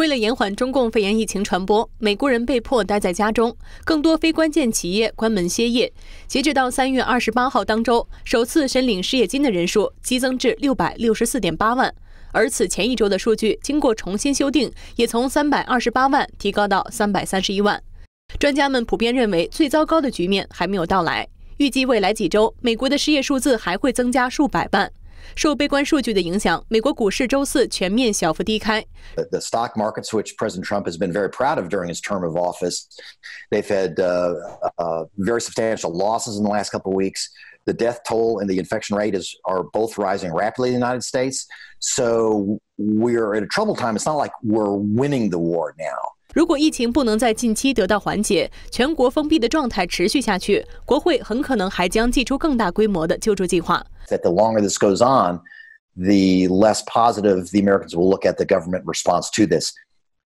为了延缓中共肺炎疫情传播，美国人被迫待在家中，更多非关键企业关门歇业。截止到三月二十八号当周，首次申领失业金的人数激增至六百六十四点八万，而此前一周的数据经过重新修订，也从三百二十八万提高到三百三十一万。专家们普遍认为，最糟糕的局面还没有到来，预计未来几周，美国的失业数字还会增加数百万。受悲观数据的影响，美国股市周四全面小幅低开。The stock markets, which President Trump has been very proud of during his term of office, they've had uh, uh, very substantial losses in the last couple of weeks. The death toll and the infection rate is are both rising rapidly in the United States. So we're at a troubled time. It's not like we're winning the war now. 如果疫情不能在近期得到缓解，全国封闭的状态持续下去，国会很可能还将祭出更大规模的救助计划。That the longer this goes on, the less positive the Americans will look at the government response to this,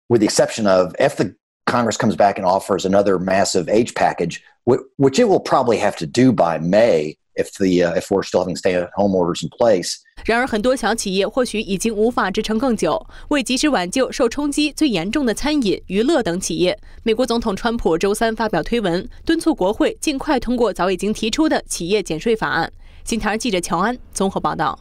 with the exception of if the Congress comes back and offers another massive age package, which it will probably have to do by May. if the if we're still having stay at home orders in place 然而很多小企业或许已经无法支撑更久为及时挽救受冲击最严重的餐饮娱乐等企业美国总统川普周三发表推文敦促国会尽快通过早已经提出的企业减税法案新台记者乔安综合报道